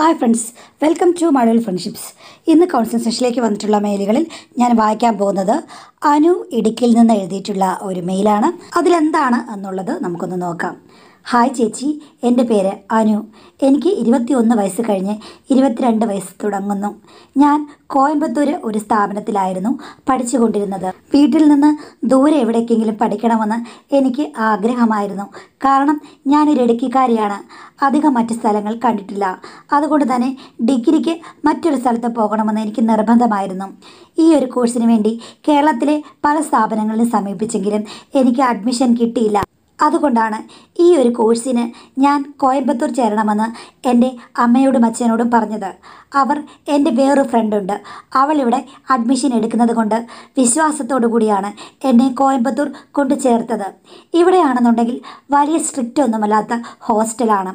hi friends welcome to Mazhavil friendships ഇന്ന് counselling സെഷനിലേക്ക് വന്നിട്ടുള്ള മെയിലുകളിൽ ഞാൻ വായിക്കാൻ പോകുന്നത് അനു ഇടുക്കിയിൽ നിന്ന് എഴുതിയിട്ടുള്ള ഒരു മെയിലാണ് അതിലെന്താണ് എന്നുള്ളത് നമുക്കൊന്ന് നോക്കാം ഹായ് ചേച്ചി എൻ്റെ പേര് അനു എനിക്ക് ഇരുപത്തിയൊന്ന് വയസ്സ് കഴിഞ്ഞ് ഇരുപത്തിരണ്ട് വയസ്സ് തുടങ്ങുന്നു ഞാൻ കോയമ്പത്തൂർ ഒരു സ്ഥാപനത്തിലായിരുന്നു പഠിച്ചുകൊണ്ടിരുന്നത് വീട്ടിൽ നിന്ന് ദൂരെ എവിടേക്കെങ്കിലും പഠിക്കണമെന്ന് എനിക്ക് ആഗ്രഹമായിരുന്നു കാരണം ഞാനൊരു ഇടുക്കിക്കാരിയാണ് അധികം മറ്റ് സ്ഥലങ്ങൾ കണ്ടിട്ടില്ല അതുകൊണ്ട് തന്നെ ഡിഗ്രിക്ക് മറ്റൊരു സ്ഥലത്ത് പോകണമെന്ന് എനിക്ക് നിർബന്ധമായിരുന്നു ഈ ഒരു കോഴ്സിന് വേണ്ടി കേരളത്തിലെ പല സ്ഥാപനങ്ങളിലും സമീപിച്ചെങ്കിലും എനിക്ക് അഡ്മിഷൻ കിട്ടിയില്ല അതുകൊണ്ടാണ് ഈ ഒരു കോഴ്സിന് ഞാൻ കോയമ്പത്തൂർ ചേരണമെന്ന് എൻ്റെ അമ്മയോടും അച്ഛനോടും പറഞ്ഞത് അവർ എൻ്റെ വേറൊരു ഫ്രണ്ടുണ്ട് അവളിവിടെ അഡ്മിഷൻ എടുക്കുന്നത് കൊണ്ട് വിശ്വാസത്തോടു കൂടിയാണ് എന്നെ കോയമ്പത്തൂർ കൊണ്ടു ചേർത്തത് ഇവിടെയാണെന്നുണ്ടെങ്കിൽ വലിയ സ്ട്രിക്റ്റ് ഒന്നുമല്ലാത്ത ഹോസ്റ്റലാണ്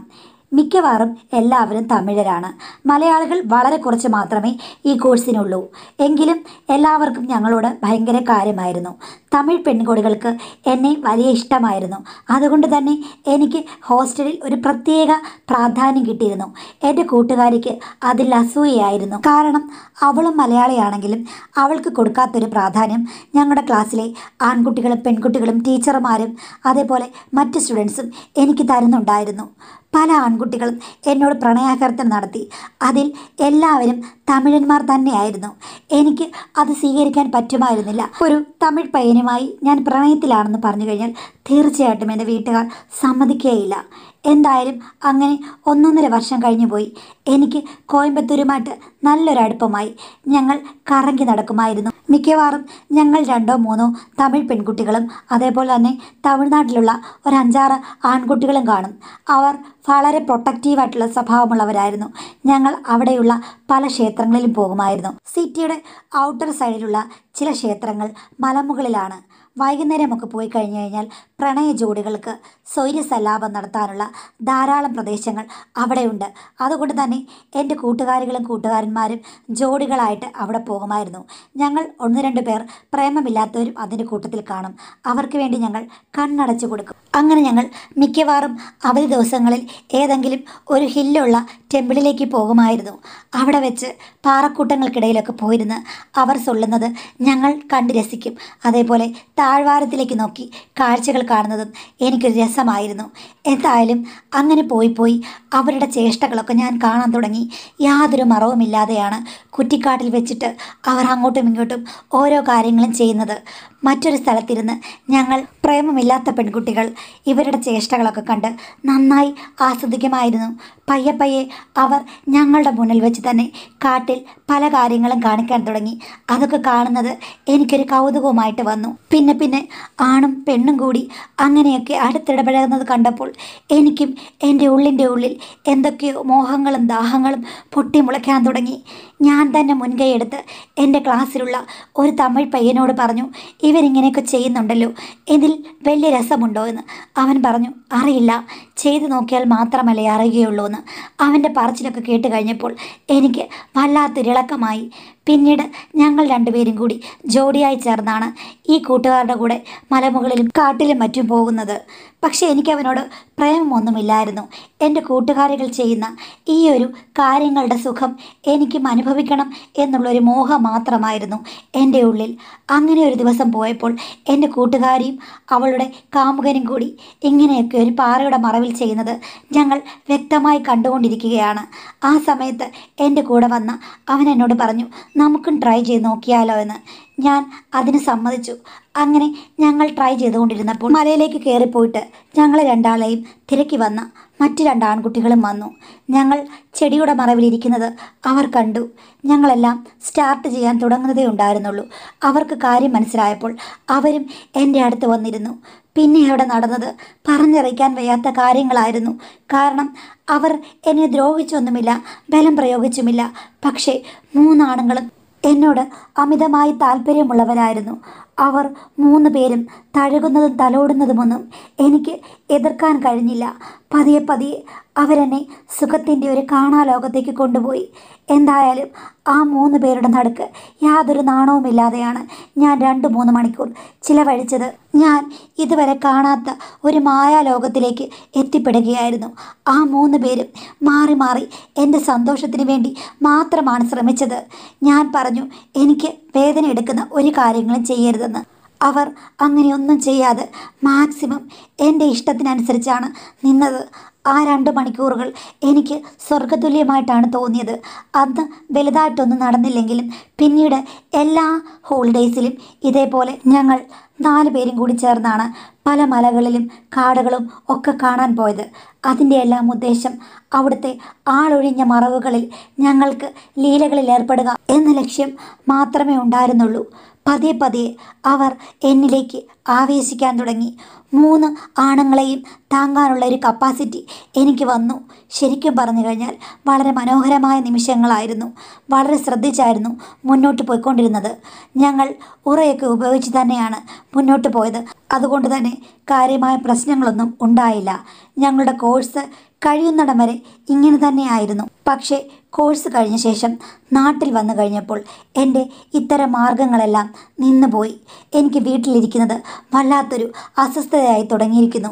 മിക്കവാറും എല്ലാവരും തമിഴരാണ് മലയാളികൾ വളരെ കുറച്ച് മാത്രമേ ഈ കോഴ്സിനുള്ളൂ എങ്കിലും എല്ലാവർക്കും ഞങ്ങളോട് ഭയങ്കര കാര്യമായിരുന്നു തമിഴ് പെൺകുട്ടികൾക്ക് എന്നെ വലിയ ഇഷ്ടമായിരുന്നു അതുകൊണ്ട് തന്നെ എനിക്ക് ഹോസ്റ്റലിൽ ഒരു പ്രത്യേക പ്രാധാന്യം കിട്ടിയിരുന്നു എൻ്റെ കൂട്ടുകാരിക്ക് അതിൽ അസൂയയായിരുന്നു കാരണം അവളും മലയാളിയാണെങ്കിലും അവൾക്ക് കൊടുക്കാത്തൊരു പ്രാധാന്യം ഞങ്ങളുടെ ക്ലാസ്സിലെ ആൺകുട്ടികളും പെൺകുട്ടികളും ടീച്ചർമാരും അതേപോലെ മറ്റ് സ്റ്റുഡൻസും എനിക്ക് തരുന്നുണ്ടായിരുന്നു പല ആൺകുട്ടികളും എന്നോട് പ്രണയാഭ്യർത്ഥന നടത്തി അതിൽ എല്ലാവരും തമിഴന്മാർ തന്നെയായിരുന്നു എനിക്ക് അത് സ്വീകരിക്കാൻ പറ്റുമായിരുന്നില്ല ഒരു തമിഴ് പയ്യനുമായി ഞാൻ പ്രണയത്തിലാണെന്ന് പറഞ്ഞു കഴിഞ്ഞാൽ തീർച്ചയായിട്ടും എൻ്റെ വീട്ടുകാർ സമ്മതിക്കുകയില്ല എന്തായാലും അങ്ങനെ ഒന്നൊന്നര വർഷം കഴിഞ്ഞു പോയി എനിക്ക് കോയമ്പത്തൂരുമായിട്ട് നല്ലൊരടുപ്പമായി ഞങ്ങൾ കറങ്ങി നടക്കുമായിരുന്നു മിക്കവാറും ഞങ്ങൾ രണ്ടോ മൂന്നോ തമിഴ് പെൺകുട്ടികളും അതേപോലെ തന്നെ തമിഴ്നാട്ടിലുള്ള ഒരു അഞ്ചാറ് ആൺകുട്ടികളും കാണും അവർ വളരെ പ്രൊട്ടക്റ്റീവായിട്ടുള്ള സ്വഭാവമുള്ളവരായിരുന്നു ഞങ്ങൾ അവിടെയുള്ള പല ക്ഷേത്രങ്ങളിലും പോകുമായിരുന്നു സിറ്റിയുടെ ഔട്ടർ സൈഡിലുള്ള ചില ക്ഷേത്രങ്ങൾ മലമുകളിലാണ് വൈകുന്നേരമൊക്കെ പോയി കഴിഞ്ഞു കഴിഞ്ഞാൽ പ്രണയ ജോഡികൾക്ക് സ്വൈര്യസലാപം നടത്താനുള്ള ധാരാളം പ്രദേശങ്ങൾ അവിടെയുണ്ട് അതുകൊണ്ട് തന്നെ എൻ്റെ കൂട്ടുകാരികളും കൂട്ടുകാരന്മാരും ജോഡികളായിട്ട് അവിടെ പോകുമായിരുന്നു ഞങ്ങൾ ഒന്ന് രണ്ട് പേർ പ്രേമമില്ലാത്തവരും അതിൻ്റെ കൂട്ടത്തിൽ കാണും അവർക്ക് വേണ്ടി ഞങ്ങൾ കണ്ണടച്ചു കൊടുക്കും അങ്ങനെ ഞങ്ങൾ മിക്കവാറും അവധി ദിവസങ്ങളിൽ ഏതെങ്കിലും ഒരു ഹില്ലുള്ള ടെമ്പിളിലേക്ക് പോകുമായിരുന്നു അവിടെ വെച്ച് പാറക്കൂട്ടങ്ങൾക്കിടയിലൊക്കെ പോയിരുന്ന് അവർ സൊല്ലുന്നത് ഞങ്ങൾ കണ്ട് രസിക്കും അതേപോലെ താഴ്വാരത്തിലേക്ക് നോക്കി കാഴ്ചകൾ കാണുന്നതും എനിക്ക് രസമായിരുന്നു എന്തായാലും അങ്ങനെ പോയി പോയി അവരുടെ ചേഷ്ടകളൊക്കെ ഞാൻ കാണാൻ തുടങ്ങി യാതൊരു മറവുമില്ലാതെയാണ് കുറ്റിക്കാട്ടിൽ വെച്ചിട്ട് അവർ അങ്ങോട്ടും ഇങ്ങോട്ടും ഓരോ കാര്യങ്ങളും ചെയ്യുന്നത് മറ്റൊരു സ്ഥലത്തിരുന്ന് ഞങ്ങൾ പ്രേമമില്ലാത്ത പെൺകുട്ടികൾ ഇവരുടെ ചേഷ്ടകളൊക്കെ കണ്ട് നന്നായി ആസ്വദിക്കുമായിരുന്നു പയ്യെ പയ്യെ അവർ ഞങ്ങളുടെ മുന്നിൽ വെച്ച് തന്നെ കാട്ടിൽ പല കാര്യങ്ങളും കാണിക്കാൻ തുടങ്ങി അതൊക്കെ കാണുന്നത് എനിക്കൊരു കൗതുകവുമായിട്ട് വന്നു പിന്നെ പിന്നെ പിന്നെ ആണും പെണ്ണും കൂടി അങ്ങനെയൊക്കെ അടുത്തിടപഴകുന്നത് കണ്ടപ്പോൾ എനിക്കും എൻ്റെ ഉള്ളിൻ്റെ ഉള്ളിൽ എന്തൊക്കെയോ മോഹങ്ങളും ദാഹങ്ങളും പൊട്ടിമുളയ്ക്കാൻ തുടങ്ങി ഞാൻ തന്നെ മുൻകൈയെടുത്ത് എൻ്റെ ക്ലാസ്സിലുള്ള ഒരു തമിഴ് പയ്യനോട് പറഞ്ഞു ഇവരിങ്ങനെയൊക്കെ ചെയ്യുന്നുണ്ടല്ലോ ഇതിൽ വലിയ രസമുണ്ടോ എന്ന് അവൻ പറഞ്ഞു അറിയില്ല ചെയ്തു നോക്കിയാൽ മാത്രമല്ലേ അറിയുകയുള്ളൂ എന്ന് അവൻ്റെ പറച്ചിലൊക്കെ കേട്ട് കഴിഞ്ഞപ്പോൾ എനിക്ക് വല്ലാത്തൊരിളക്കമായി പിന്നീട് ഞങ്ങൾ രണ്ടുപേരും കൂടി ജോഡിയായി ചേർന്നാണ് ഈ കൂട്ടുകാരുടെ കൂടെ മലമുകളിലും കാട്ടിലും മറ്റും പോകുന്നത് പക്ഷേ എനിക്ക് അവനോട് പ്രേമമൊന്നുമില്ലായിരുന്നു എൻ്റെ കൂട്ടുകാരികൾ ചെയ്യുന്ന ഈ ഒരു കാര്യങ്ങളുടെ സുഖം എനിക്കും അനുഭവിക്കണം എന്നുള്ളൊരു മോഹം മാത്രമായിരുന്നു എൻ്റെ ഉള്ളിൽ അങ്ങനെ ഒരു ദിവസം പോയപ്പോൾ എൻ്റെ കൂട്ടുകാരിയും അവളുടെ കാമുകനും കൂടി ഇങ്ങനെയൊക്കെ ഒരു പാറയുടെ മറവിൽ ചെയ്യുന്നത് ഞങ്ങൾ വ്യക്തമായി കണ്ടുകൊണ്ടിരിക്കുകയാണ് ആ സമയത്ത് എൻ്റെ കൂടെ വന്ന അവൻ എന്നോട് പറഞ്ഞു നമുക്കും ട്രൈ ചെയ്ത് നോക്കിയാലോ എന്ന് ഞാൻ അതിന് സമ്മതിച്ചു അങ്ങനെ ഞങ്ങൾ ട്രൈ ചെയ്തുകൊണ്ടിരുന്നപ്പോൾ മലയിലേക്ക് കയറിപ്പോയിട്ട് ഞങ്ങൾ രണ്ടാളെയും തിരക്കി വന്ന മറ്റു രണ്ട് ആൺകുട്ടികളും വന്നു ഞങ്ങൾ ചെടിയുടെ മറവിലിരിക്കുന്നത് അവർ കണ്ടു ഞങ്ങളെല്ലാം സ്റ്റാർട്ട് ചെയ്യാൻ തുടങ്ങുന്നതേ ഉണ്ടായിരുന്നുള്ളൂ അവർക്ക് കാര്യം മനസ്സിലായപ്പോൾ അവരും എൻ്റെ അടുത്ത് വന്നിരുന്നു പിന്നെ അവിടെ നടന്നത് പറഞ്ഞറിയിക്കാൻ വയ്യാത്ത കാര്യങ്ങളായിരുന്നു കാരണം അവർ എന്നെ ദ്രോഹിച്ചൊന്നുമില്ല ബലം പ്രയോഗിച്ചുമില്ല പക്ഷേ മൂന്നാണുങ്ങളും എന്നോട് അമിതമായി താല്പര്യമുള്ളവരായിരുന്നു അവർ മൂന്ന് പേരും തഴുകുന്നതും തലോടുന്നതുമൊന്നും എനിക്ക് എതിർക്കാൻ കഴിഞ്ഞില്ല പതിയെ പതിയെ അവരെന്നെ സുഖത്തിൻ്റെ ഒരു കാണാലോകത്തേക്ക് കൊണ്ടുപോയി എന്തായാലും ആ മൂന്ന് പേരുടെ നടുക്ക് യാതൊരു നാണവുമില്ലാതെയാണ് ഞാൻ രണ്ട് മൂന്ന് മണിക്കൂർ ചിലവഴിച്ചത് ഞാൻ ഇതുവരെ കാണാത്ത ഒരു മായാലോകത്തിലേക്ക് എത്തിപ്പെടുകയായിരുന്നു ആ മൂന്ന് പേരും മാറി മാറി എൻ്റെ സന്തോഷത്തിന് വേണ്ടി മാത്രമാണ് ശ്രമിച്ചത് ഞാൻ പറഞ്ഞു എനിക്ക് വേദന എടുക്കുന്ന ഒരു കാര്യങ്ങളും ചെയ്യരുതെന്ന് അവർ അങ്ങനെയൊന്നും ചെയ്യാതെ മാക്സിമം എൻ്റെ ഇഷ്ടത്തിനനുസരിച്ചാണ് നിന്നത് ആ രണ്ട് മണിക്കൂറുകൾ എനിക്ക് സ്വർഗതുല്യമായിട്ടാണ് തോന്നിയത് അന്ന് വലുതായിട്ടൊന്നും നടന്നില്ലെങ്കിലും പിന്നീട് എല്ലാ ഹോളിഡേയ്സിലും ഇതേപോലെ ഞങ്ങൾ നാല് പേരും കൂടി ചേർന്നാണ് പല മലകളിലും കാടുകളും ഒക്കെ കാണാൻ പോയത് അതിൻ്റെ എല്ലാം ഉദ്ദേശം അവിടുത്തെ ആളൊഴിഞ്ഞ മറവുകളിൽ ഞങ്ങൾക്ക് ലീലകളിൽ ഏർപ്പെടുക എന്ന ലക്ഷ്യം മാത്രമേ ഉണ്ടായിരുന്നുള്ളൂ പതിയെ പതിയെ അവർ എന്നിലേക്ക് ആവേശിക്കാൻ തുടങ്ങി മൂന്ന് ആണുങ്ങളെയും താങ്ങാനുള്ള ഒരു കപ്പാസിറ്റി എനിക്ക് വന്നു ശരിക്കും പറഞ്ഞു കഴിഞ്ഞാൽ വളരെ മനോഹരമായ നിമിഷങ്ങളായിരുന്നു വളരെ ശ്രദ്ധിച്ചായിരുന്നു മുന്നോട്ട് പോയിക്കൊണ്ടിരുന്നത് ഞങ്ങൾ ഉറയൊക്കെ ഉപയോഗിച്ച് തന്നെയാണ് മുന്നോട്ട് പോയത് അതുകൊണ്ട് തന്നെ കാര്യമായ പ്രശ്നങ്ങളൊന്നും ഉണ്ടായില്ല ഞങ്ങളുടെ കോഴ്സ് കഴിയുന്നിടം വരെ ഇങ്ങനെ തന്നെയായിരുന്നു പക്ഷേ കോഴ്സ് കഴിഞ്ഞ ശേഷം നാട്ടിൽ വന്നു കഴിഞ്ഞപ്പോൾ എൻ്റെ ഇത്തരം മാർഗങ്ങളെല്ലാം നിന്നുപോയി എനിക്ക് വീട്ടിലിരിക്കുന്നത് വല്ലാത്തൊരു അസ്വസ്ഥതയായി തുടങ്ങിയിരിക്കുന്നു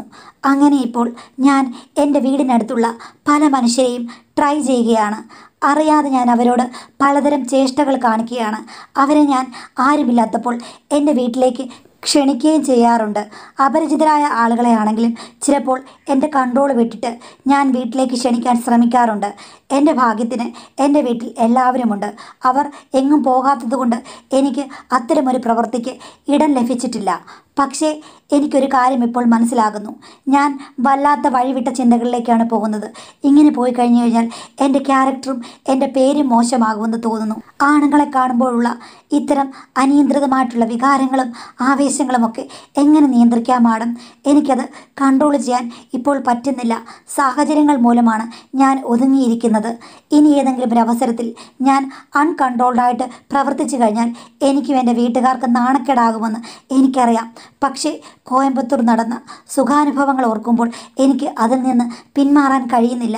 അങ്ങനെ ഇപ്പോൾ ഞാൻ എൻ്റെ വീടിനടുത്തുള്ള പല മനുഷ്യരെയും ട്രൈ ചെയ്യുകയാണ് അറിയാതെ ഞാൻ അവരോട് പലതരം ചേഷ്ടകൾ കാണിക്കുകയാണ് അവരെ ഞാൻ ആരുമില്ലാത്തപ്പോൾ എൻ്റെ വീട്ടിലേക്ക് ക്ഷണിക്കുകയും ചെയ്യാറുണ്ട് അപരിചിതരായ ആളുകളെ ആണെങ്കിലും ചിലപ്പോൾ എൻ്റെ കൺട്രോൾ വിട്ടിട്ട് ഞാൻ വീട്ടിലേക്ക് ക്ഷണിക്കാൻ ശ്രമിക്കാറുണ്ട് എൻ്റെ ഭാഗ്യത്തിന് എൻ്റെ വീട്ടിൽ എല്ലാവരുമുണ്ട് അവർ എങ്ങും പോകാത്തതുകൊണ്ട് എനിക്ക് അത്തരമൊരു പ്രവൃത്തിക്ക് ഇടം ലഭിച്ചിട്ടില്ല പക്ഷേ എനിക്കൊരു കാര്യം ഇപ്പോൾ മനസ്സിലാകുന്നു ഞാൻ വല്ലാത്ത വഴിവിട്ട ചിന്തകളിലേക്കാണ് പോകുന്നത് ഇങ്ങനെ പോയി കഴിഞ്ഞു കഴിഞ്ഞാൽ എൻ്റെ ക്യാരക്ടറും എൻ്റെ പേരും മോശമാകുമെന്ന് തോന്നുന്നു ആണുങ്ങളെ കാണുമ്പോഴുള്ള ഇത്തരം അനിയന്ത്രിതമായിട്ടുള്ള വികാരങ്ങളും ആവേശങ്ങളുമൊക്കെ എങ്ങനെ നിയന്ത്രിക്കാം എനിക്കത് കൺട്രോൾ ചെയ്യാൻ ഇപ്പോൾ പറ്റുന്നില്ല സാഹചര്യങ്ങൾ മൂലമാണ് ഞാൻ ഒതുങ്ങിയിരിക്കുന്നത് ഇനി ഏതെങ്കിലും ഒരു അവസരത്തിൽ ഞാൻ അൺകൺട്രോൾഡായിട്ട് പ്രവർത്തിച്ചു കഴിഞ്ഞാൽ എനിക്കും എൻ്റെ വീട്ടുകാർക്ക് നാണക്കേടാകുമെന്ന് എനിക്കറിയാം പക്ഷേ കോയമ്പത്തൂർ നടന്ന സുഖാനുഭവങ്ങൾ ഓർക്കുമ്പോൾ എനിക്ക് അതിൽ നിന്ന് പിന്മാറാൻ കഴിയുന്നില്ല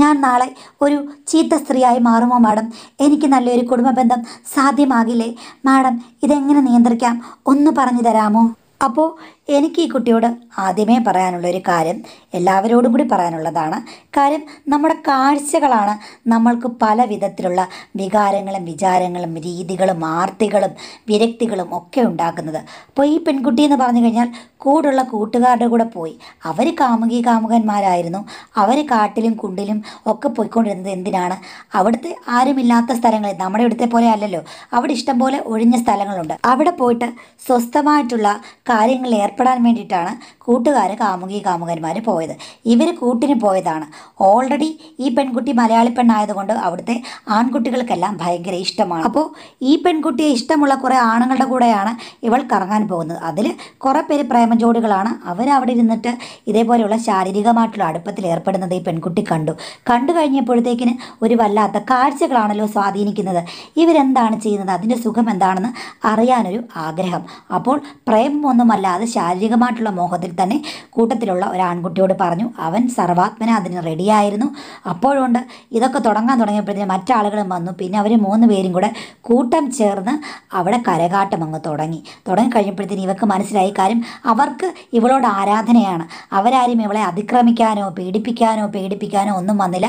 ഞാൻ നാളെ ഒരു ചീത്ത സ്ത്രീയായി മാറുമോ മാഡം എനിക്ക് നല്ലൊരു കുടുംബബന്ധം സാധ്യമാകില്ലേ മാഡം ഇതെങ്ങനെ നിയന്ത്രിക്കാം ഒന്ന് പറഞ്ഞു തരാമോ അപ്പോൾ എനിക്ക് ഈ കുട്ടിയോട് ആദ്യമേ പറയാനുള്ള ഒരു കാര്യം എല്ലാവരോടും കൂടി പറയാനുള്ളതാണ് കാര്യം നമ്മുടെ കാഴ്ചകളാണ് നമ്മൾക്ക് പല വിധത്തിലുള്ള വികാരങ്ങളും വിചാരങ്ങളും രീതികളും ആർത്തികളും വിരക്തികളും ഒക്കെ ഉണ്ടാക്കുന്നത് അപ്പോൾ ഈ പെൺകുട്ടി എന്ന് പറഞ്ഞു കഴിഞ്ഞാൽ കൂടുള്ള കൂട്ടുകാരുടെ കൂടെ പോയി അവർ കാമുകി കാമുകന്മാരായിരുന്നു അവർ കാട്ടിലും കുണ്ടിലും ഒക്കെ പോയിക്കൊണ്ടിരുന്നത് എന്തിനാണ് അവിടുത്തെ ആരുമില്ലാത്ത സ്ഥലങ്ങളിൽ നമ്മുടെ ഇവിടുത്തെ പോലെ അല്ലല്ലോ അവിടെ ഇഷ്ടംപോലെ ഒഴിഞ്ഞ സ്ഥലങ്ങളുണ്ട് അവിടെ പോയിട്ട് സ്വസ്ഥമായിട്ടുള്ള കാര്യങ്ങളിൽ രക്ഷപ്പെടാൻ വേണ്ടിയിട്ടാണ് കൂട്ടുകാർ കാമുകി കാമുകന്മാർ പോയത് ഇവർ കൂട്ടിന് പോയതാണ് ഓൾറെഡി ഈ പെൺകുട്ടി മലയാളി പെണ്ണായതുകൊണ്ട് അവിടുത്തെ ആൺകുട്ടികൾക്കെല്ലാം ഭയങ്കര ഇഷ്ടമാണ് അപ്പോൾ ഈ പെൺകുട്ടിയെ ഇഷ്ടമുള്ള കുറേ ആണുങ്ങളുടെ കൂടെയാണ് ഇവൾ കറങ്ങാൻ പോകുന്നത് അതിൽ കുറേ പേര് പ്രേമജോഡികളാണ് അവരവിടെ ഇരുന്നിട്ട് ഇതേപോലെയുള്ള ശാരീരികമായിട്ടുള്ള അടുപ്പത്തിൽ ഏർപ്പെടുന്നത് ഈ പെൺകുട്ടി കണ്ടു കണ്ടു കഴിഞ്ഞപ്പോഴത്തേക്കിന് ഒരു വല്ലാത്ത കാഴ്ചകളാണല്ലോ സ്വാധീനിക്കുന്നത് ഇവരെന്താണ് ചെയ്യുന്നത് അതിൻ്റെ സുഖം എന്താണെന്ന് അറിയാനൊരു ആഗ്രഹം അപ്പോൾ പ്രേമമൊന്നുമല്ലാതെ ശാരീരിക ശാരീരികമായിട്ടുള്ള മോഹത്തിൽ തന്നെ കൂട്ടത്തിലുള്ള ഒരു ആൺകുട്ടിയോട് പറഞ്ഞു അവൻ സർവാത്മന അതിന് റെഡിയായിരുന്നു അപ്പോഴുണ്ട് ഇതൊക്കെ തുടങ്ങാൻ തുടങ്ങിയപ്പോഴത്തേന് മറ്റാളുകളും വന്നു പിന്നെ അവർ മൂന്ന് പേരും കൂടെ കൂട്ടം ചേർന്ന് അവിടെ കരകാട്ടം അങ്ങ് തുടങ്ങി തുടങ്ങി ഇവക്ക് മനസ്സിലായി കാര്യം അവർക്ക് ഇവളോട് ആരാധനയാണ് അവരാരും ഇവളെ അതിക്രമിക്കാനോ പീഡിപ്പിക്കാനോ പേടിപ്പിക്കാനോ ഒന്നും വന്നില്ല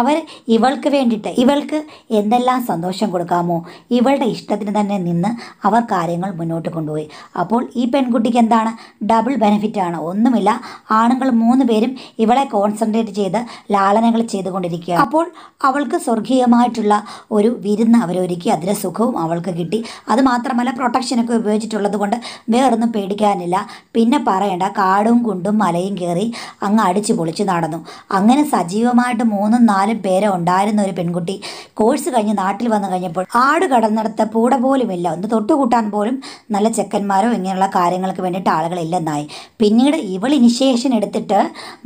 അവർ ഇവൾക്ക് വേണ്ടിയിട്ട് ഇവൾക്ക് എന്തെല്ലാം സന്തോഷം കൊടുക്കാമോ ഇവളുടെ ഇഷ്ടത്തിന് തന്നെ നിന്ന് അവർ കാര്യങ്ങൾ മുന്നോട്ട് കൊണ്ടുപോയി അപ്പോൾ ഈ പെൺകുട്ടിക്ക് എന്താണ് ഡബിൾ ബെനിഫിറ്റാണ് ഒന്നുമില്ല ആണുങ്ങൾ മൂന്ന് പേരും ഇവളെ കോൺസെൻട്രേറ്റ് ചെയ്ത് ലാളനകൾ ചെയ്തുകൊണ്ടിരിക്കുക അപ്പോൾ അവൾക്ക് സ്വർഗീയമായിട്ടുള്ള ഒരു വിരുന്ന് അവരൊരുക്കി അതിലെ സുഖവും അവൾക്ക് കിട്ടി അതുമാത്രമല്ല പ്രൊട്ടക്ഷനൊക്കെ ഉപയോഗിച്ചിട്ടുള്ളത് കൊണ്ട് വേറൊന്നും പേടിക്കാനില്ല പിന്നെ പറയണ്ട കാടും കുണ്ടും മലയും കയറി അങ്ങ് അടിച്ചു പൊളിച്ച് നടന്നു അങ്ങനെ സജീവമായിട്ട് മൂന്നും നാലും പേരെ ഉണ്ടായിരുന്ന ഒരു പെൺകുട്ടി കോഴ്സ് കഴിഞ്ഞ് നാട്ടിൽ വന്നു കഴിഞ്ഞപ്പോൾ ആട് കടന്നിടത്ത് പൂട പോലുമില്ല ഒന്ന് തൊട്ടുകൂട്ടാൻ പോലും നല്ല ചെക്കന്മാരോ ഇങ്ങനെയുള്ള കാര്യങ്ങൾക്ക് വേണ്ടിയിട്ട് ആളുകളില്ലെന്നായി പിന്നീട് ഇവൾ ഇനിഷ്യേഷൻ എടുത്തിട്ട്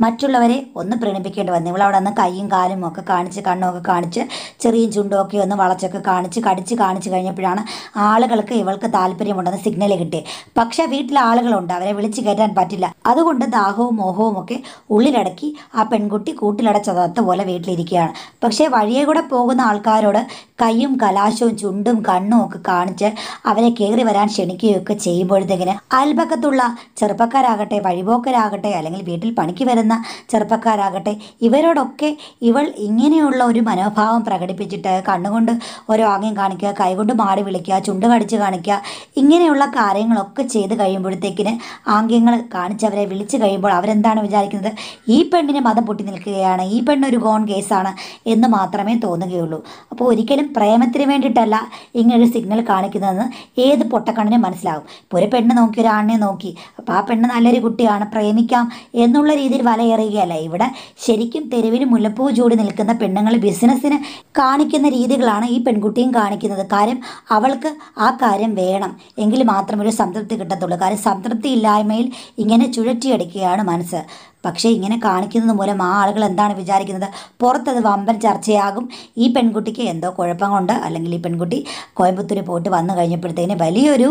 മറ്റുള്ളവരെ ഒന്ന് പ്രീണിപ്പിക്കേണ്ടി വന്നു ഇവളവിടെ നിന്ന് കൈയും കാലും ഒക്കെ കാണിച്ച് കണ്ണുമൊക്കെ കാണിച്ച് ചെറിയ ചുണ്ടുമൊക്കെ ഒന്ന് വളച്ചൊക്കെ കാണിച്ച് കടിച്ച് കാണിച്ച് കഴിഞ്ഞപ്പോഴാണ് ആളുകൾക്ക് ഇവൾക്ക് താല്പര്യമുണ്ടെന്ന് സിഗ്നൽ കിട്ടി പക്ഷെ വീട്ടിലെ ആളുകളുണ്ട് അവരെ വിളിച്ചു കയറ്റാൻ പറ്റില്ല അതുകൊണ്ട് ദാഹവും മോഹവും ഒക്കെ ഉള്ളിലടക്കി ആ പെൺകുട്ടി കൂട്ടിലടച്ചതത്ത പോലെ വീട്ടിലിരിക്കുകയാണ് പക്ഷേ വഴിയെ കൂടെ പോകുന്ന ആൾക്കാരോട് കൈയും കലാശവും ചുണ്ടും കണ്ണും ഒക്കെ കാണിച്ച് അവരെ കയറി വരാൻ ക്ഷണിക്കുകയൊക്കെ ചെയ്യുമ്പോഴത്തേക്കിന് അയൽപക്കത്തുള്ള ചെറുപ്പക്കാരാകട്ടെ വഴിപോക്കരാകട്ടെ അല്ലെങ്കിൽ വീട്ടിൽ പണിക്ക് വരുന്ന ചെറുപ്പക്കാരാകട്ടെ ഇവരോടൊക്കെ ഇവൾ ഇങ്ങനെയുള്ള ഒരു മനോഭാവം പ്രകടിപ്പിച്ചിട്ട് കണ്ണുകൊണ്ട് ഓരോ ആംഗ്യം കാണിക്കുക കൈകൊണ്ട് മാടി വിളിക്കുക ചുണ്ട് കടിച്ച് കാണിക്കുക ഇങ്ങനെയുള്ള കാര്യങ്ങളൊക്കെ ചെയ്ത് കഴിയുമ്പോഴത്തേക്കിന് ആംഗ്യങ്ങൾ കാണിച്ചവരെ വിളിച്ചു കഴിയുമ്പോൾ അവരെന്താണ് വിചാരിക്കുന്നത് ഈ പെണ്ണിന് മതം പൊട്ടി നിൽക്കുകയാണ് ഈ പെണ്ണൊരു ഗോൺ കേസാണ് എന്ന് മാത്രമേ തോന്നുകയുള്ളൂ അപ്പോൾ ഒരിക്കലും പ്രേമത്തിന് വേണ്ടിയിട്ടല്ല ഇങ്ങനൊരു സിഗ്നൽ കാണിക്കുന്നതെന്ന് ഏത് പൊട്ടക്കണ്ണിനും മനസ്സിലാകും ഇപ്പോൾ ഒരു പെണ്ണ് നോക്കി ഒരാണിനെ നോക്കി അപ്പോൾ ആ പെണ്ണ് നല്ലൊരു കുട്ടിയാണ് പ്രേമിക്കാം എന്നുള്ള രീതിയിൽ വലയേറുകയല്ല ഇവിടെ ശരിക്കും തെരുവിന് മുല്ലപ്പൂ ചൂടി നിൽക്കുന്ന പെണ്ണുങ്ങൾ ബിസിനസ്സിന് കാണിക്കുന്ന രീതികളാണ് ഈ പെൺകുട്ടിയും കാണിക്കുന്നത് കാര്യം അവൾക്ക് ആ കാര്യം വേണം എങ്കിൽ മാത്രം ഒരു സംതൃപ്തി കിട്ടത്തുള്ളൂ കാര്യം സംതൃപ്തി ഇല്ലായ്മയിൽ ഇങ്ങനെ ചുഴറ്റിയെടുക്കുകയാണ് മനസ്സ് പക്ഷേ ഇങ്ങനെ കാണിക്കുന്നത് മൂലം ആ ആളുകൾ എന്താണ് വിചാരിക്കുന്നത് പുറത്തത് വമ്പൻ ചർച്ചയാകും ഈ പെൺകുട്ടിക്ക് എന്തോ കുഴപ്പം കൊണ്ട് അല്ലെങ്കിൽ ഈ പെൺകുട്ടി കോയമ്പത്തൂർ പോയിട്ട് വന്നു കഴിഞ്ഞപ്പോഴത്തേന് വലിയൊരു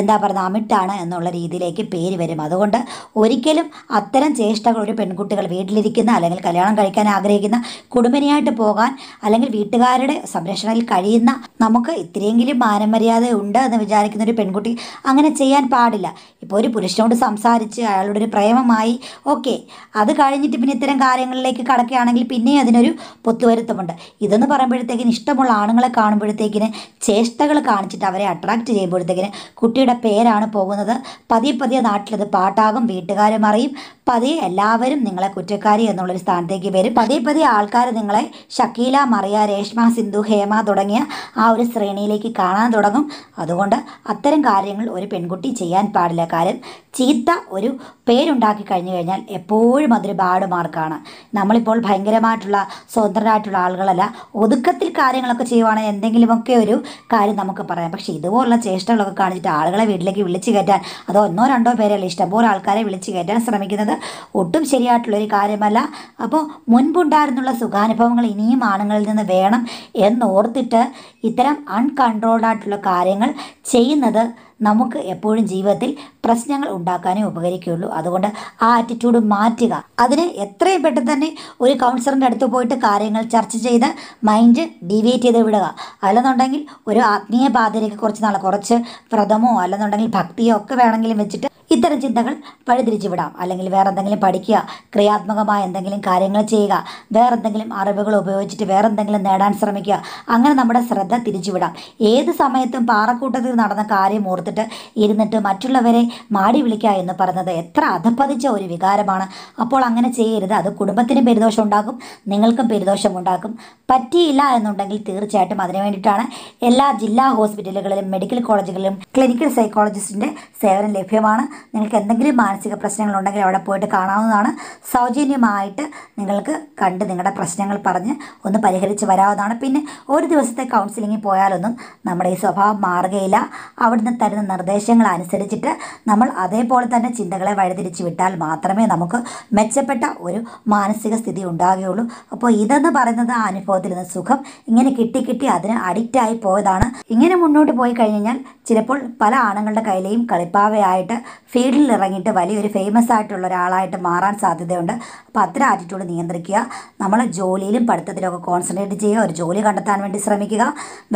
എന്താ പറയുക അമിട്ടാണ് എന്നുള്ള രീതിയിലേക്ക് പേര് വരും അതുകൊണ്ട് ഒരിക്കലും അത്തരം ചേഷ്ടകൾ ഒരു പെൺകുട്ടികൾ വീട്ടിലിരിക്കുന്ന അല്ലെങ്കിൽ കല്യാണം കഴിക്കാൻ ആഗ്രഹിക്കുന്ന കുടുംബനിയായിട്ട് പോകാൻ അല്ലെങ്കിൽ വീട്ടുകാരുടെ സംരക്ഷണയിൽ കഴിയുന്ന നമുക്ക് ഇത്രയെങ്കിലും മാനമര്യാദ ഉണ്ട് എന്ന് വിചാരിക്കുന്ന ഒരു പെൺകുട്ടി അങ്ങനെ ചെയ്യാൻ പാടില്ല ഇപ്പോൾ ഒരു പുരുഷനോട് സംസാരിച്ച് അയാളോടൊരു പ്രേമമായി ഓക്കെ അത് കഴിഞ്ഞിട്ട് പിന്നെ ഇത്തരം കാര്യങ്ങളിലേക്ക് കടക്കുകയാണെങ്കിൽ പിന്നെയും അതിനൊരു പൊത്തുവരുത്തമുണ്ട് ഇതെന്ന് പറയുമ്പോഴത്തേക്കിന് ഇഷ്ടമുള്ള ആണുങ്ങളെ കാണുമ്പോഴത്തേക്കിന് ചേഷ്ടകൾ കാണിച്ചിട്ട് അവരെ അട്രാക്റ്റ് ചെയ്യുമ്പോഴത്തേക്കിന് കുട്ടിയുടെ പേരാണ് പോകുന്നത് പതിയെ പതിയെ നാട്ടിലത് പാട്ടാകും വീട്ടുകാരും അറിയും പതിയെ എല്ലാവരും നിങ്ങളെ കുറ്റക്കാരി എന്നുള്ളൊരു സ്ഥാനത്തേക്ക് വരും പതിയെ പതിയെ ആൾക്കാർ നിങ്ങളെ ഷക്കീല മറിയ രേഷ്മ സിന്ധു ഹേമ തുടങ്ങിയ ആ ഒരു ശ്രേണിയിലേക്ക് കാണാൻ തുടങ്ങും അതുകൊണ്ട് അത്തരം കാര്യങ്ങൾ ഒരു പെൺകുട്ടി ചെയ്യാൻ പാടില്ല കാര്യം ചീത്ത ഒരു പേരുണ്ടാക്കി കഴിഞ്ഞു കഴിഞ്ഞാൽ എപ്പോൾ എപ്പോഴും അതൊരുപാട് മാർക്കാണ് നമ്മളിപ്പോൾ ഭയങ്കരമായിട്ടുള്ള സ്വതന്ത്രരായിട്ടുള്ള ആളുകളല്ല ഒതുക്കത്തിൽ കാര്യങ്ങളൊക്കെ ചെയ്യുവാണെങ്കിൽ എന്തെങ്കിലുമൊക്കെ ഒരു കാര്യം നമുക്ക് പറയാം പക്ഷേ ഇതുപോലുള്ള ചേഷ്ടകളൊക്കെ കാണിച്ചിട്ട് ആളുകളെ വീട്ടിലേക്ക് വിളിച്ചു കയറ്റാൻ അത് ഒന്നോ രണ്ടോ പേരല്ല ഇഷ്ടംപോലെ ആൾക്കാരെ വിളിച്ചു കയറ്റാൻ ശ്രമിക്കുന്നത് ഒട്ടും ശരിയായിട്ടുള്ള ഒരു കാര്യമല്ല അപ്പോൾ മുൻപുണ്ടായിരുന്നുള്ള സുഖാനുഭവങ്ങൾ ഇനിയും ആണുങ്ങളിൽ നിന്ന് വേണം എന്നോർത്തിട്ട് ഇത്തരം അൺകൺട്രോൾഡായിട്ടുള്ള കാര്യങ്ങൾ ചെയ്യുന്നത് നമുക്ക് എപ്പോഴും ജീവിതത്തിൽ പ്രശ്നങ്ങൾ ഉണ്ടാക്കാനേ ഉപകരിക്കുകയുള്ളൂ അതുകൊണ്ട് ആ ആറ്റിറ്റ്യൂഡ് മാറ്റുക അതിന് എത്രയും പെട്ടെന്ന് തന്നെ ഒരു കൗൺസിലറിൻ്റെ അടുത്ത് പോയിട്ട് കാര്യങ്ങൾ ചർച്ച ചെയ്ത് മൈൻഡ് ഡീവിയേറ്റ് ചെയ്ത് വിടുക അല്ലെന്നുണ്ടെങ്കിൽ ഒരു ആത്മീയ പാതയിലേക്ക് കുറച്ച് നാൾ കുറച്ച് വ്രതമോ അല്ലെന്നുണ്ടെങ്കിൽ ഭക്തിയോ ഒക്കെ വേണമെങ്കിലും വെച്ചിട്ട് ഇത്തരം ചിന്തകൾ വഴിതിരിച്ചുവിടാം അല്ലെങ്കിൽ വേറെ എന്തെങ്കിലും പഠിക്കുക ക്രിയാത്മകമായ എന്തെങ്കിലും കാര്യങ്ങൾ ചെയ്യുക വേറെ എന്തെങ്കിലും അറിവുകൾ ഉപയോഗിച്ചിട്ട് വേറെ എന്തെങ്കിലും നേടാൻ ശ്രമിക്കുക അങ്ങനെ നമ്മുടെ ശ്രദ്ധ തിരിച്ചുവിടാം ഏത് സമയത്തും പാറക്കൂട്ടത്തിൽ നടന്ന കാര്യം ഓർത്തിട്ട് ഇരുന്നിട്ട് മറ്റുള്ളവരെ മാടി വിളിക്കുക എന്ന് പറയുന്നത് എത്ര അധപ്പതിച്ച ഒരു വികാരമാണ് അപ്പോൾ അങ്ങനെ ചെയ്യരുത് അത് കുടുംബത്തിനും പെരുദോഷം ഉണ്ടാകും നിങ്ങൾക്കും പെരുദോഷം ഉണ്ടാക്കും പറ്റിയില്ല എന്നുണ്ടെങ്കിൽ തീർച്ചയായിട്ടും അതിനു വേണ്ടിയിട്ടാണ് എല്ലാ ജില്ലാ ഹോസ്പിറ്റലുകളിലും മെഡിക്കൽ കോളേജുകളിലും ക്ലിനിക്കൽ സൈക്കോളജിസ്റ്റിൻ്റെ സേവനം ലഭ്യമാണ് നിങ്ങൾക്ക് എന്തെങ്കിലും മാനസിക പ്രശ്നങ്ങളുണ്ടെങ്കിൽ അവിടെ പോയിട്ട് കാണാവുന്നതാണ് സൗജന്യമായിട്ട് നിങ്ങൾക്ക് കണ്ട് നിങ്ങളുടെ പ്രശ്നങ്ങൾ പറഞ്ഞ് ഒന്ന് പരിഹരിച്ച് വരാവുന്നതാണ് പിന്നെ ഒരു ദിവസത്തെ കൗൺസിലിങ്ങിൽ പോയാലൊന്നും നമ്മുടെ ഈ സ്വഭാവം മാറുകയില്ല അവിടുന്ന് തരുന്ന നിർദ്ദേശങ്ങൾ അനുസരിച്ചിട്ട് നമ്മൾ അതേപോലെ തന്നെ ചിന്തകളെ വഴിതിരിച്ച് വിട്ടാൽ മാത്രമേ നമുക്ക് മെച്ചപ്പെട്ട ഒരു മാനസിക സ്ഥിതി ഉണ്ടാകുകയുള്ളൂ അപ്പോൾ ഇതെന്ന് പറയുന്നത് ആ അനുഭവത്തിൽ നിന്ന് സുഖം ഇങ്ങനെ കിട്ടി കിട്ടി അതിന് അഡിക്റ്റായി പോയതാണ് ഇങ്ങനെ മുന്നോട്ട് പോയി കഴിഞ്ഞാൽ ചിലപ്പോൾ പല ആണുങ്ങളുടെ കയ്യിലെയും കളിപ്പാവയായിട്ട് ഫീൽഡിൽ ഇറങ്ങിയിട്ട് വലിയൊരു ഫേമസ് ആയിട്ടുള്ള ഒരാളായിട്ട് മാറാൻ സാധ്യതയുണ്ട് അപ്പോൾ അത്തരം ആറ്റിറ്റ്യൂഡ് നിയന്ത്രിക്കുക നമ്മൾ ജോലിയിലും പഠിത്തത്തിലൊക്കെ കോൺസെൻട്രേറ്റ് ചെയ്യുക ഒരു ജോലി കണ്ടെത്താൻ വേണ്ടി ശ്രമിക്കുക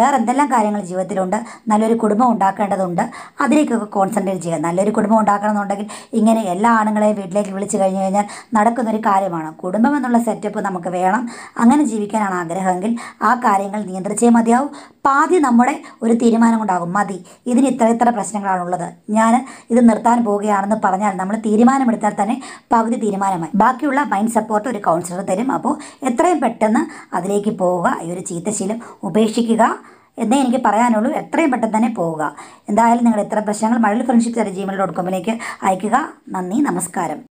വേറെ എന്തെല്ലാം കാര്യങ്ങൾ ജീവിതത്തിലുണ്ട് നല്ലൊരു കുടുംബം ഉണ്ടാക്കേണ്ടതുണ്ട് അതിലേക്കൊക്കെ കോൺസെൻട്രേറ്റ് ചെയ്യുക നല്ലൊരു കുടുംബം ഉണ്ടാക്കണമെന്നുണ്ടെങ്കിൽ ഇങ്ങനെ എല്ലാ ആണുങ്ങളെയും വീട്ടിലേക്ക് വിളിച്ചു കഴിഞ്ഞു കഴിഞ്ഞാൽ നടക്കുന്നൊരു കാര്യമാണ് കുടുംബം എന്നുള്ള സെറ്റപ്പ് നമുക്ക് വേണം അങ്ങനെ ജീവിക്കാനാണ് ആഗ്രഹമെങ്കിൽ ആ കാര്യങ്ങൾ നിയന്ത്രിച്ചേ മതിയാവും പാതി നമ്മുടെ ഒരു കൊണ്ടാകും മതി ഇതിന് ഇത്ര ഇത്ര പ്രശ്നങ്ങളാണുള്ളത് ഞാൻ ഇത് നിർത്താൻ പോവുകയാണെന്ന് പറഞ്ഞാൽ നമ്മൾ തീരുമാനമെടുത്താൽ തന്നെ പകുതി തീരുമാനമായി ബാക്കിയുള്ള മൈൻഡ് സപ്പോർട്ട് ഒരു കൗൺസിലർ തരും അപ്പോൾ എത്രയും പെട്ടെന്ന് അതിലേക്ക് പോവുക ഈ ഒരു ചീത്തശീലം ഉപേക്ഷിക്കുക എന്നേ എനിക്ക് പറയാനുള്ളൂ എത്രയും പെട്ടെന്ന് തന്നെ പോവുക എന്തായാലും നിങ്ങൾ എത്ര പ്രശ്നങ്ങൾ മഴയിൽ ഫ്രണ്ട്ഷിപ്പ് ജിമെയിൽ ഡോട്ട് കോമിലേക്ക് അയയ്ക്കുക നന്ദി നമസ്കാരം